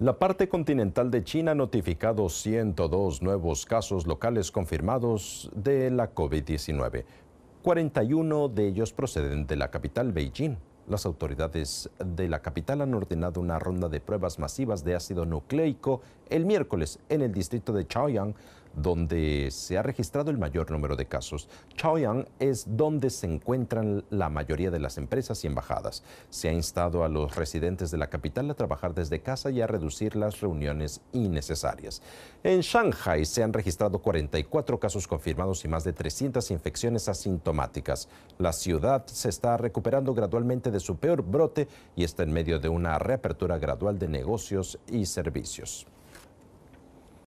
La parte continental de China ha notificado 102 nuevos casos locales confirmados de la COVID-19, 41 de ellos proceden de la capital Beijing. Las autoridades de la capital han ordenado una ronda de pruebas masivas de ácido nucleico el miércoles en el distrito de Chaoyang donde se ha registrado el mayor número de casos. Chaoyang es donde se encuentran la mayoría de las empresas y embajadas. Se ha instado a los residentes de la capital a trabajar desde casa y a reducir las reuniones innecesarias. En Shanghai se han registrado 44 casos confirmados y más de 300 infecciones asintomáticas. La ciudad se está recuperando gradualmente de su peor brote y está en medio de una reapertura gradual de negocios y servicios.